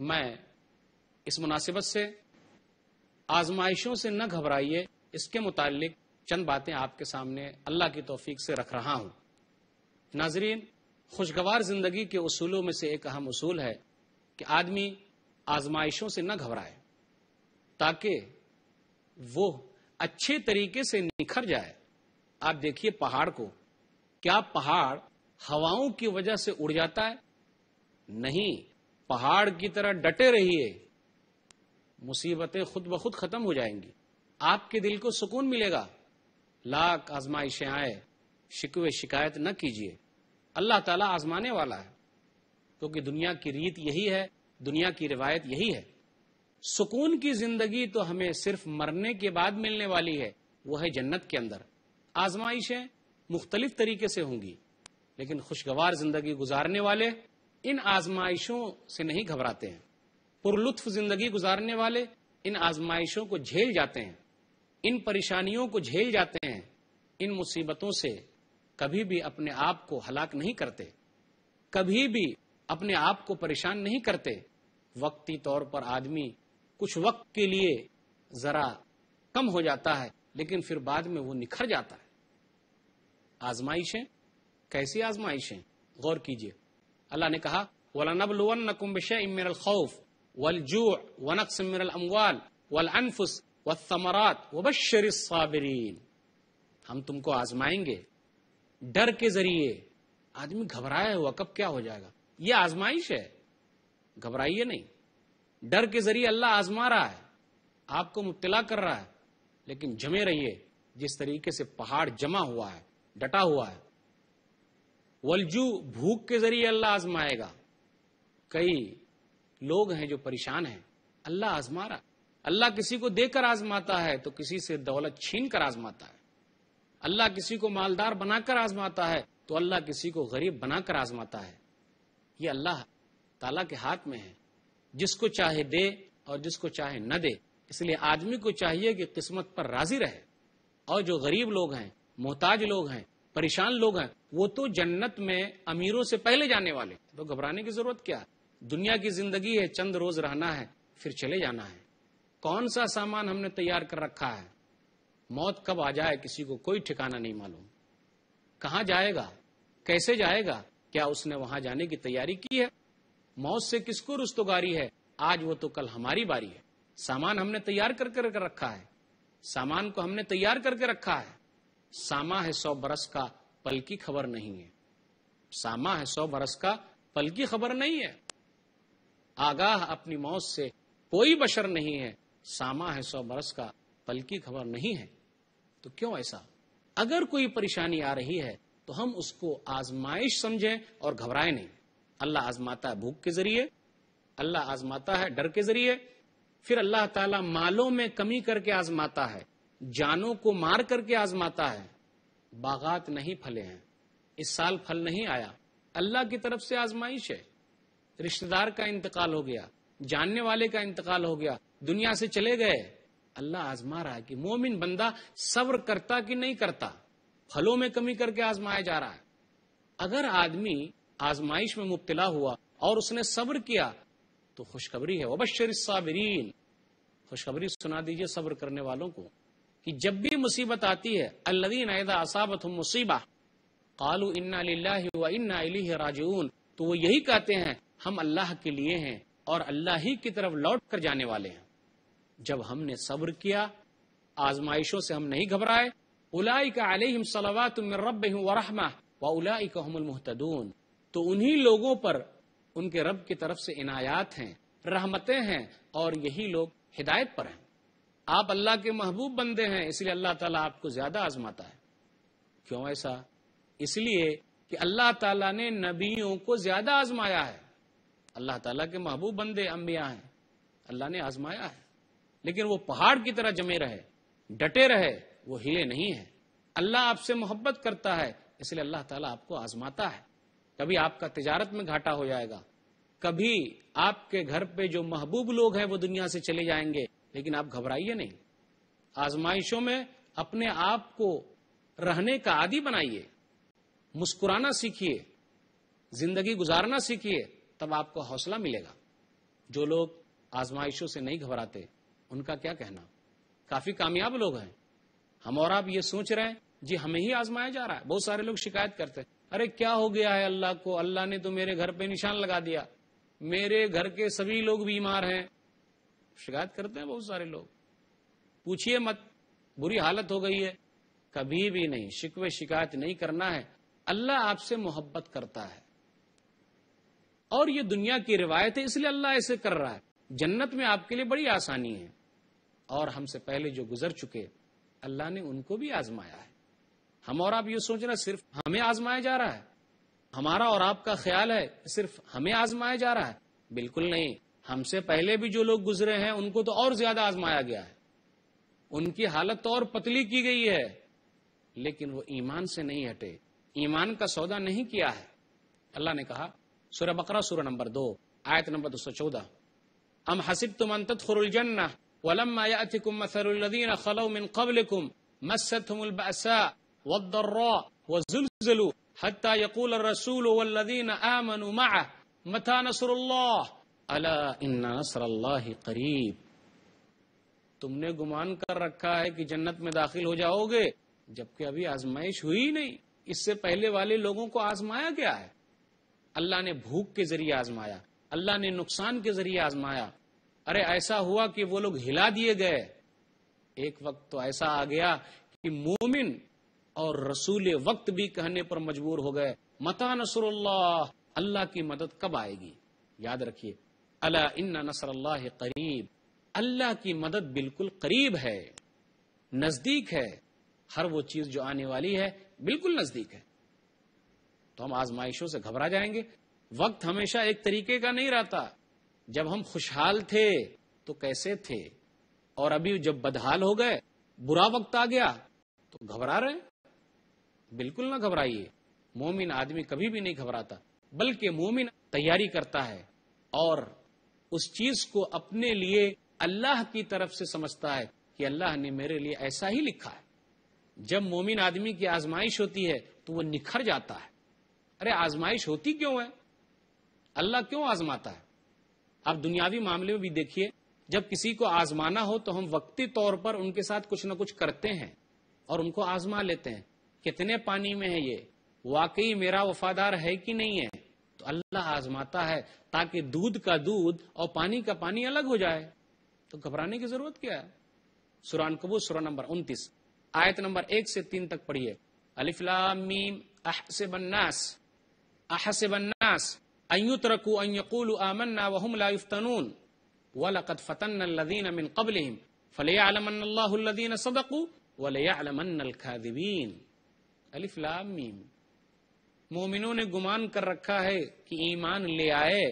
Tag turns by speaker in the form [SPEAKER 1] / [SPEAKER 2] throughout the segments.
[SPEAKER 1] मैं इस मुनासिबत से आजमाइशों से न घबराइए इसके मुतालिक चंद बातें आपके सामने अल्लाह की तोफीक से रख रहा हूं नाजरीन खुशगवार जिंदगी के उसूलों में से एक अहम उसूल है कि आदमी आजमाइशों से न घबराए ताकि वो अच्छे तरीके से निखर जाए आप देखिए पहाड़ को क्या पहाड़ हवाओं की वजह से उड़ जाता है नहीं पहाड़ की तरह डटे रहिए मुसीबतें खुद ब खुद खत्म हो जाएंगी आपके दिल को सुकून मिलेगा लाख आजमाइशें आए शिकवे शिकायत न कीजिए अल्लाह ताला आजमाने वाला है क्योंकि तो दुनिया की रीत यही है दुनिया की रिवायत यही है सुकून की जिंदगी तो हमें सिर्फ मरने के बाद मिलने वाली है वह है जन्नत के अंदर आजमाइशें मुख्तलिफ तरीके से होंगी लेकिन खुशगवार जिंदगी गुजारने वाले इन आजमाइशों से नहीं घबराते हैं पुरलुत्फ जिंदगी गुजारने वाले इन आजमाइशों को झेल जाते हैं इन परेशानियों को झेल जाते हैं इन मुसीबतों से कभी भी अपने आप को हलाक नहीं करते कभी भी अपने आप को परेशान नहीं करते वक्ती तौर पर आदमी कुछ वक्त के लिए जरा कम हो जाता है लेकिन फिर बाद में वो निखर जाता है आजमाइशें कैसी आजमाइशें गौर कीजिए अल्लाह ने कहा वलनबलखौफ वलजू अमवाल वल अनफुस साबरीन हम तुमको आजमाएंगे डर के जरिए आदमी घबराया हुआ कब क्या हो जाएगा ये आजमाइश है घबराइए नहीं डर के जरिए अल्लाह आजमा रहा है आपको मुब्तला कर रहा है लेकिन जमे रहिए जिस तरीके से पहाड़ जमा हुआ है डटा हुआ है वलजू भूख के जरिए अल्लाह आजमाएगा कई लोग हैं जो परेशान हैं अल्लाह आजमा रहा अल्लाह किसी को देकर आजमाता है तो किसी से दौलत छीन कर आजमाता है अल्लाह किसी को मालदार बनाकर आजमाता है तो अल्लाह किसी को गरीब बनाकर आजमाता है ये अल्लाह ताला के हाथ में है जिसको चाहे दे और जिसको चाहे न दे इसलिए आदमी को चाहिए कि किस्मत पर राजी रहे और जो गरीब लोग हैं मोहताज लोग हैं परेशान लोग हैं वो तो जन्नत में अमीरों से पहले जाने वाले तो घबराने की जरूरत क्या है दुनिया की जिंदगी है चंद रोज रहना है फिर चले जाना है कौन सा सामान हमने तैयार कर रखा है मौत कब आ जाए किसी को कोई ठिकाना नहीं मालूम कहा जाएगा कैसे जाएगा क्या उसने वहां जाने की तैयारी की है मौत से किसको रुस्तगारी है आज वो तो कल हमारी बारी है सामान हमने तैयार करके कर रखा है सामान को हमने तैयार करके रखा है सामा है सौ बरस का पल की खबर नहीं है सामा है सौ बरस का पल की खबर नहीं है आगाह अपनी मौत से कोई बशर नहीं है सामा है सौ बरस का पल की खबर नहीं है तो क्यों ऐसा अगर कोई परेशानी आ रही है तो हम उसको आजमाइश समझें और घबराए नहीं अल्लाह आजमाता है भूख के जरिए अल्लाह आजमाता है डर के जरिए फिर अल्लाह ताला मालों में कमी करके आजमाता है जानों को मार करके आजमाता है बागात नहीं फले हैं इस साल फल नहीं आया अल्लाह की तरफ से आजमाइश है रिश्तेदार का इंतकाल हो गया जानने वाले का इंतकाल हो गया दुनिया से चले गए अल्लाह आजमा रहा है कि मोमिन बंदा सब्र करता कि नहीं करता फलों में कमी करके आजमाया जा रहा है अगर आदमी आजमाइश में मुब्तला हुआ और उसने सब्र किया तो खुशखबरी है वबशर साबरीन खुशखबरी सुना दीजिए सब्र करने वालों को कि जब भी मुसीबत आती है अल्लदीन असाबत मुसीबा कालू इन्ना इन्ना तो वो यही कहते हैं हम अल्लाह के लिए हैं और अल्लाह ही की तरफ लौट कर जाने वाले हैं जब हमने सब्र किया आजमाइशों से हम नहीं घबराए उलाई का अलहिम तुम रब वरहमा व उलाई कहमतदून तो उन्हीं लोगों पर उनके रब की तरफ से इनायात हैं रहमतें हैं और यही लोग हिदायत पर हैं आप अल्लाह के महबूब बंदे हैं इसलिए अल्लाह ताला आपको ज्यादा आजमाता है क्यों ऐसा इसलिए कि अल्लाह ताला ने नबियों को ज्यादा आजमाया है अल्लाह ताला के महबूब बंदे अम्बिया हैं अल्लाह ने आजमाया है लेकिन वो पहाड़ की तरह जमे रहे डटे रहे वो हिले नहीं है अल्लाह आपसे मोहब्बत करता है इसलिए अल्लाह ताला आपको आजमाता है कभी आपका तिजारत में घाटा हो जाएगा कभी आपके घर पे जो महबूब लोग हैं वो दुनिया से चले जाएंगे लेकिन आप घबराइए नहीं आजमाइशों में अपने आप को रहने का आदि बनाइए मुस्कुराना सीखिए जिंदगी गुजारना सीखिए तब आपको हौसला मिलेगा जो लोग आजमाइशों से नहीं घबराते उनका क्या कहना काफी कामयाब लोग हैं हम और आप ये सोच रहे हैं जी हमें ही आजमाया जा रहा है बहुत सारे लोग शिकायत करते हैं अरे क्या हो गया है अल्लाह को अल्लाह ने तो मेरे घर पे निशान लगा दिया मेरे घर के सभी लोग बीमार हैं शिकायत करते हैं बहुत सारे लोग पूछिए मत बुरी हालत हो गई है कभी भी नहीं शिकवे शिकायत नहीं करना है अल्लाह आपसे मोहब्बत करता है और ये दुनिया की रिवायत है इसलिए अल्लाह ऐसे कर रहा है जन्नत में आपके लिए बड़ी आसानी है और हमसे पहले जो गुजर चुके अल्लाह ने उनको भी आजमाया है हम और आप ये सोचना सिर्फ हमें आजमाया जा रहा है हमारा और आपका ख्याल है सिर्फ हमें आजमाया जा रहा है बिल्कुल नहीं हमसे पहले भी जो लोग गुजरे हैं उनको तो और ज्यादा आजमाया गया है उनकी हालत तो और पतली की गई है लेकिन वो ईमान से नहीं हटे ईमान का सौदा नहीं किया है अल्लाह ने कहा सूर्य बकरा सूर्य नंबर दो आयत नंबर दो सौ चौदह अम हसिब तुम अंत खुरजन्ना हत्ता यकूल रसूल मता अला इन्नासरल्लाह करीब तुमने गुमान कर रखा है कि जन्नत में दाखिल हो जाओगे जबकि अभी आजमाइश हुई नहीं इससे पहले वाले लोगों को आजमाया क्या है अल्लाह ने भूख के जरिए आजमाया अल्लाह ने नुकसान के जरिए आजमाया अरे ऐसा हुआ कि वो लोग हिला दिए गए एक वक्त तो ऐसा आ गया कि मोमिन और रसूल वक्त भी कहने पर मजबूर हो गए मता नसर अल्लाह की मदद कब आएगी याद रखिए अला इन्ना नसर करीब अल्लाह की मदद बिल्कुल करीब है नजदीक है हर वो चीज जो आने वाली है बिल्कुल नजदीक है तो हम आजमाइशों से घबरा जाएंगे वक्त हमेशा एक तरीके का नहीं रहता जब हम खुशहाल थे तो कैसे थे और अभी जब बदहाल हो गए बुरा वक्त आ गया तो घबरा रहे बिल्कुल ना घबराइए मोमिन आदमी कभी भी नहीं घबराता बल्कि मोमिन तैयारी करता है और उस चीज को अपने लिए अल्लाह की तरफ से समझता है कि अल्लाह ने मेरे लिए ऐसा ही लिखा है जब मोमिन आदमी की आजमाइश होती है तो वो निखर जाता है अरे आजमाइश होती क्यों है अल्लाह क्यों आजमाता है आप दुनियावी मामले में भी देखिए जब किसी को आजमाना हो तो हम वक्ती तौर पर उनके साथ कुछ ना कुछ करते हैं और उनको आजमा लेते हैं कितने पानी में है ये वाकई मेरा वफादार है कि नहीं है अल्लाह आजमाता है ताकि दूध का दूध और पानी का पानी अलग हो जाए तो घबराने की जरूरत क्या है सुरान कबूत सुरा नंबर उन्तीस आयत नंबर एक से तीन तक पढ़िए अलिफ्लामीम अहसे बन्नास अहसे बन्नास अयुत अलिफ्लामीम मोमिनों ने गुमान कर रखा है कि ईमान ले आए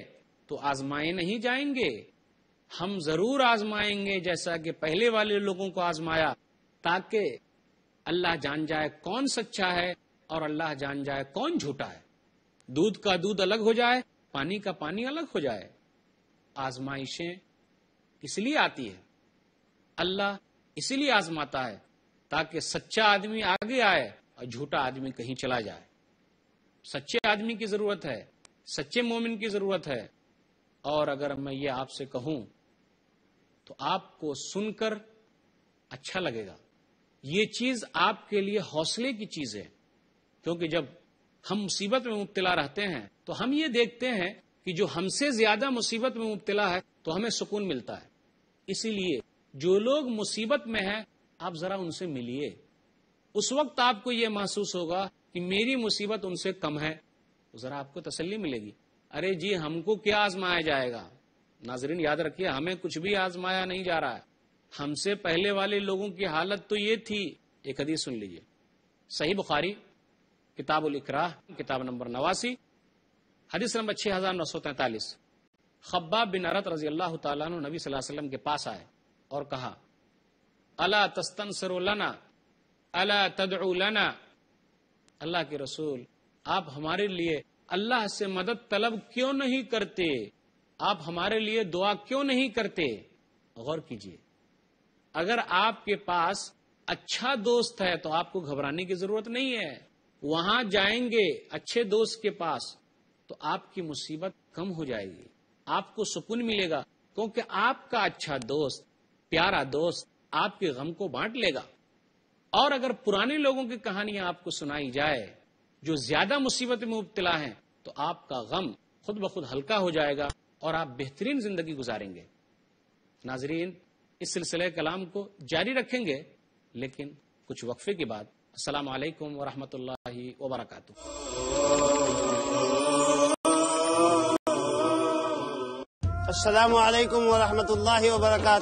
[SPEAKER 1] तो आजमाए नहीं जाएंगे हम जरूर आजमाएंगे जैसा कि पहले वाले लोगों को आजमाया ताकि अल्लाह जान जाए कौन सच्चा है और अल्लाह जान जाए कौन झूठा है दूध का दूध अलग हो जाए पानी का पानी अलग हो जाए आजमाइशें इसलिए आती है अल्लाह इसलिए आजमाता है ताकि सच्चा आदमी आगे आए और झूठा आदमी कहीं चला जाए सच्चे आदमी की जरूरत है सच्चे मोमिन की जरूरत है और अगर मैं ये आपसे कहूं तो आपको सुनकर अच्छा लगेगा ये चीज आपके लिए हौसले की चीज है क्योंकि जब हम मुसीबत में मुबतला रहते हैं तो हम ये देखते हैं कि जो हमसे ज्यादा मुसीबत में मुबतला है तो हमें सुकून मिलता है इसीलिए जो लोग मुसीबत में हैं आप जरा उनसे मिलिए उस वक्त आपको यह महसूस होगा कि मेरी मुसीबत उनसे कम है तो जरा आपको तसल्ली मिलेगी अरे जी हमको क्या आजमाया जाएगा नाजरीन याद रखिए हमें कुछ भी आजमाया नहीं जा रहा है हमसे पहले वाले लोगों की हालत तो ये थी एक हदीस सुन लीजिए सही बुखारी किताब उल किताब नंबर नवासी हदीस नंबर छह हजार नौ सौ तैतालीस खब्बा बिन अरत रजी अल्लाह तबी वसल्लम के पास आए और कहा अला तस्तन सरोलाना अला तदना अल्लाह के रसूल आप हमारे लिए अल्लाह से मदद तलब क्यों नहीं करते आप हमारे लिए दुआ क्यों नहीं करते गौर कीजिए अगर आपके पास अच्छा दोस्त है तो आपको घबराने की जरूरत नहीं है वहां जाएंगे अच्छे दोस्त के पास तो आपकी मुसीबत कम हो जाएगी आपको सुकून मिलेगा क्योंकि आपका अच्छा दोस्त प्यारा दोस्त आपके गम को बांट लेगा और अगर पुराने लोगों की कहानियां आपको सुनाई जाए जो ज्यादा मुसीबत में मुबतला है तो आपका गम खुद ब खुद हल्का हो जाएगा और आप बेहतरीन जिंदगी गुजारेंगे नाजरीन इस सिलसिले कलाम को जारी रखेंगे लेकिन कुछ वक्फे के बाद असल वरहमत वबरक असलकम वरहमत वर्क